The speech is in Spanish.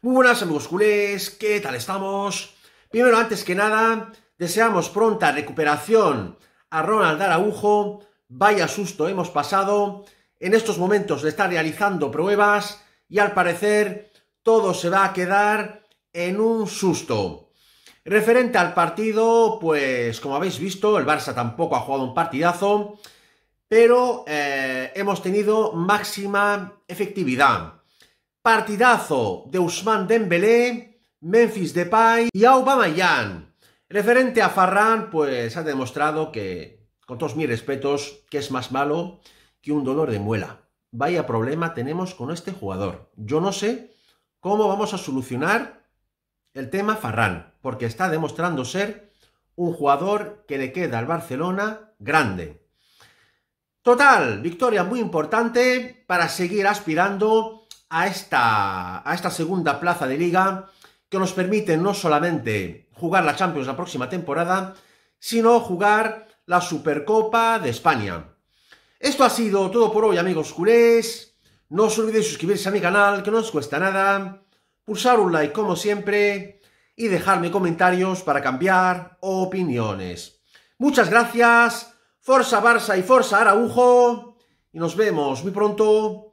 Muy buenas amigos culés, ¿qué tal estamos? Primero, antes que nada, deseamos pronta recuperación a Ronald Araujo. Vaya susto hemos pasado. En estos momentos le está realizando pruebas y al parecer todo se va a quedar en un susto. Referente al partido, pues como habéis visto, el Barça tampoco ha jugado un partidazo, pero eh, hemos tenido máxima efectividad. Partidazo de Usman Dembélé, Memphis Depay y Aubameyang. Referente a Farran, pues ha demostrado que, con todos mis respetos, que es más malo que un dolor de muela. Vaya problema tenemos con este jugador. Yo no sé cómo vamos a solucionar el tema Farran, porque está demostrando ser un jugador que le queda al Barcelona grande. Total, victoria muy importante para seguir aspirando a esta, a esta segunda plaza de liga que nos permite no solamente jugar la Champions la próxima temporada, sino jugar la Supercopa de España. Esto ha sido todo por hoy amigos culés. No os olvidéis suscribirse a mi canal, que no os cuesta nada, pulsar un like como siempre y dejarme comentarios para cambiar opiniones. Muchas gracias, Forza Barça y Forza Araujo, y nos vemos muy pronto